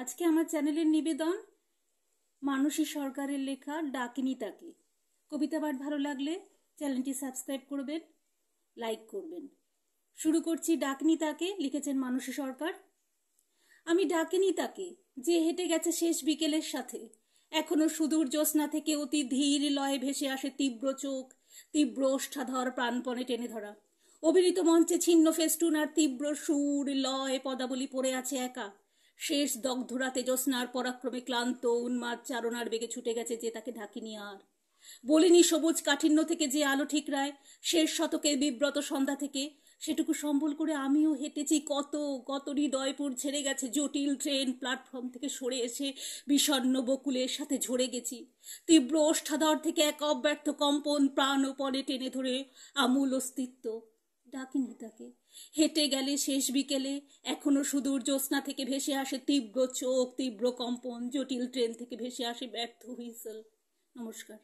আজকে আমার চ্যানেলের নিবেদন মানসী সরকারের লেখা ডাকিনি তাকে কবিতা পাঠ ভালো লাগলে চ্যানেলটি সাবস্ক্রাইব করবেন লাইক করবেন শুরু করছি ডাকনি তাকে লিখেছেন মানসী সরকার আমি ডাকিনি তাকে যে হেঁটে গেছে শেষ বিকেলের সাথে এখনো সুদূর জ্যোৎস্না থেকে অতি ধীর লয়ে ভেসে আসে তীব্র চোখ তীব্র অষ্টাধর প্রাণপণে টেনে ধরা অভিনীত মঞ্চে ছিন্ন ফেস্টুন আর তীব্র সুর লয় পদাবলী পড়ে আছে একা শেষ দগ্ধরা তেজস্নার পরাক্রমে ক্লান্ত উন্মাদ চারণার বেগে ছুটে গেছে যে তাকে ঢাকিনি আর বলিনি সবুজ কাঠিন্য থেকে যে আলো ঠিকরায় শেষ শতকের বিব্রত সন্ধ্যা থেকে সেটুকু সম্বল করে আমিও হেঁটেছি কত কত হৃদয়পুর ছেড়ে গেছে জটিল ট্রেন প্ল্যাটফর্ম থেকে সরে এসে বিষণ্ন বকুলের সাথে ঝরে গেছি তীব্র ওষ্ঠাধর থেকে এক অব্যর্থ কম্পন প্রাণ ও পরে টেনে ধরে আমূল অস্তিত্ব ডাকিনি তাকে হেঁটে গেলে শেষ বিকেলে এখনো সুদূর জ্যোৎস্না থেকে ভেসে আসে তীব্র চোখ তীব্র কম্পন জটিল ট্রেন থেকে ভেসে আসে ব্যর্থ হুইসেল নমস্কার